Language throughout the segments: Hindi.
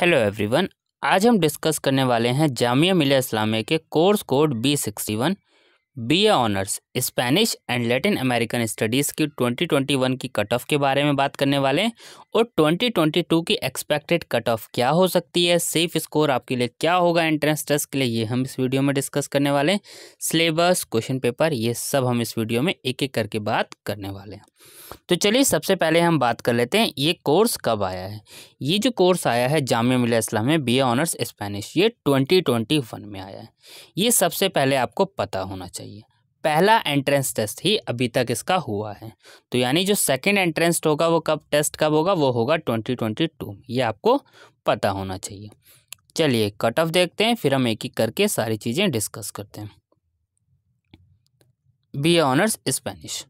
हेलो एवरीवन आज हम डिस्कस करने वाले हैं जामिया मिलिया इस्लामिया के course code B sixty one BA honours Spanish and Latin American studies की 2021 की कट ऑफ के बारे में बात करने वाले हैं और 2022 की एक्सपेक्टेड कट ऑफ क्या हो सकती है सेफ स्कोर आपके लिए क्या होगा एंट्रेंस टेस्ट के लिए ये हम इस वीडियो में डिस्कस करने वाले हैं सिलेबस क्वेश्चन पेपर ये सब हम इस वीडियो में एक एक करके बात करने वाले हैं तो चलिए सबसे पहले हम बात कर लेते हैं ये कोर्स कब आया है ये जो कोर्स आया है जामिया इस्लाम में बी ऑनर्स स्पेनिश ये ट्वेंटी में आया है ये सबसे पहले आपको पता होना चाहिए पहला एंट्रेंस टेस्ट ही अभी तक इसका हुआ है तो यानी जो सेकेंड एंट्रेंस होगा वो कब टेस्ट कब होगा वो होगा ट्वेंटी ट्वेंटी टू ये आपको पता होना चाहिए चलिए कट ऑफ देखते हैं फिर हम एक एक करके सारी चीज़ें डिस्कस करते हैं बी ऑनर्स स्पेनिश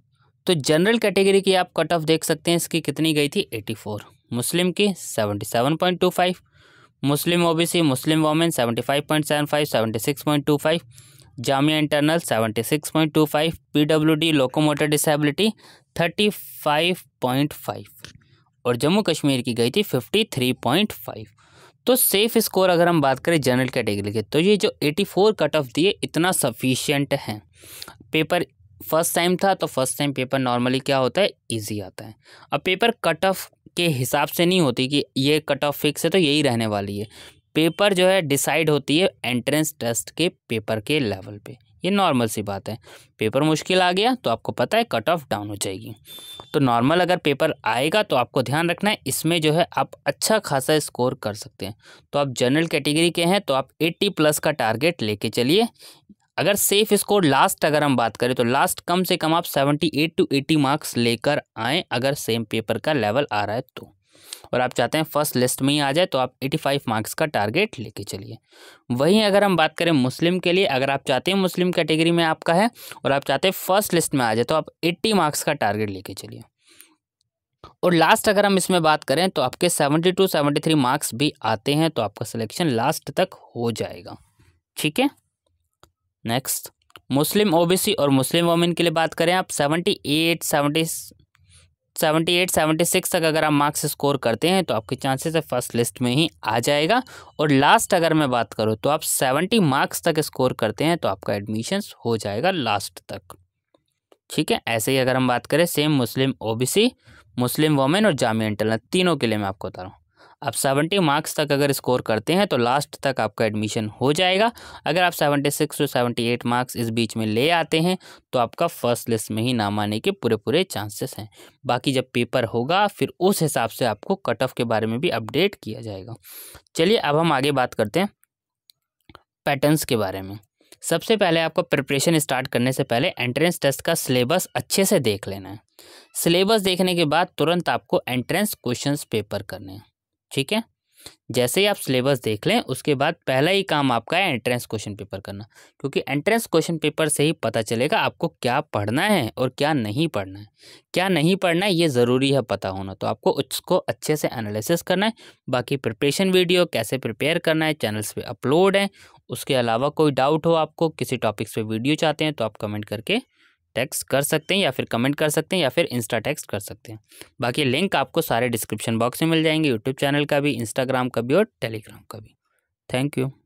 तो जनरल कैटेगरी की आप कट ऑफ देख सकते हैं इसकी कितनी गई थी एटी फोर मुस्लिम की seventy seven point two five Muslim OBC Muslim women seventy five point seven five seventy six point two five Jamia internal seventy six point two five P W D locomotor disability thirty five point five और जम्मू कश्मीर की गई थी फिफ्टी थ्री पॉइंट फाइव तो सेफ स्कोर अगर हम बात करें जनरल कैटेगरी के तो ये जो एटी फोर कट ऑफ दिए इतना सफिशियंट है पेपर फर्स्ट टाइम था तो फर्स्ट टाइम पेपर नॉर्मली क्या होता है ईजी आता है अब पेपर कट ऑफ के हिसाब से नहीं होती कि ये कट ऑफ फिक्स है तो यही रहने वाली है पेपर जो है डिसाइड होती है एंट्रेंस टेस्ट के पेपर के लेवल पे ये नॉर्मल सी बात है पेपर मुश्किल आ गया तो आपको पता है कट ऑफ डाउन हो जाएगी तो नॉर्मल अगर पेपर आएगा तो आपको ध्यान रखना है इसमें जो है आप अच्छा खासा स्कोर कर सकते हैं तो आप जनरल कैटेगरी के हैं तो आप 80 प्लस का टारगेट लेके चलिए अगर सेफ स्कोर लास्ट अगर हम बात करें तो लास्ट कम से कम आप एट टू एटी मार्क्स लेकर आएँ अगर सेम पेपर का लेवल आ रहा है तो और आप चाहते हैं फर्स्ट लिस्ट में ही आ जाए तो आप 85 मार्क्स का टारगेट लेके चलिए वहीं अगर हम बात करें मुस्लिम के लिए अगर आप चाहते हैं मुस्लिम कैटेगरी में आपका है और आप चाहते हैं फर्स्ट लिस्ट में आ जाए तो आप एट्टी मार्क्स का टारगेट लेके चलिए और लास्ट अगर हम इसमें बात करें तो आपके seventy two seventy three marks भी आते हैं तो आपका सिलेक्शन लास्ट तक हो जाएगा ठीक है नेक्स्ट मुस्लिम ओबीसी और मुस्लिम वोमेन के लिए बात करें आप seventy eight seventy seventy eight seventy six तक अगर आप मार्क्स स्कोर करते हैं तो आपके चांसेस है फर्स्ट लिस्ट में ही आ जाएगा और लास्ट अगर मैं बात करूँ तो आप सेवेंटी मार्क्स तक स्कोर करते हैं तो आपका एडमिशन्स हो जाएगा लास्ट तक ठीक है ऐसे ही अगर हम बात करें same Muslim OBC Muslim women और जामिया इंटरनल तीनों के लिए मैं आपको बता रहा हूँ आप सेवेंटी मार्क्स तक अगर स्कोर करते हैं तो लास्ट तक आपका एडमिशन हो जाएगा अगर आप seventy six to seventy eight marks इस बीच में ले आते हैं तो आपका फर्स्ट लिस्ट में ही नाम आने के पूरे पूरे चांसेस हैं बाकी जब पेपर होगा फिर उस हिसाब से आपको कट ऑफ के बारे में भी अपडेट किया जाएगा चलिए अब हम आगे बात करते हैं पैटर्नस के बारे में सबसे पहले आपको प्रिपरेशन स्टार्ट करने से पहले एंट्रेंस टेस्ट का सिलेबस अच्छे से देख लेना है सिलेबस देखने के बाद तुरंत आपको एंट्रेंस क्वेश्चंस पेपर करने हैं ठीक है जैसे ही आप सिलेबस देख लें उसके बाद पहला ही काम आपका है एंट्रेंस क्वेश्चन पेपर करना क्योंकि एंट्रेंस क्वेश्चन पेपर से ही पता चलेगा आपको क्या पढ़ना है और क्या नहीं पढ़ना है क्या नहीं पढ़ना है ये ज़रूरी है पता होना तो आपको उसको अच्छे से एनालिसिस करना है बाकी प्रिपरेशन वीडियो कैसे प्रिपेयर करना है चैनल्स पर अपलोड है उसके अलावा कोई डाउट हो आपको किसी टॉपिक्स पर वीडियो चाहते हैं तो आप कमेंट करके टैक्स कर सकते हैं या फिर कमेंट कर सकते हैं या फिर इंस्टा टैक्स कर सकते हैं बाकी लिंक आपको सारे डिस्क्रिप्शन बॉक्स में मिल जाएंगे यूट्यूब चैनल का भी इंस्टाग्राम का भी और टेलीग्राम का भी थैंक यू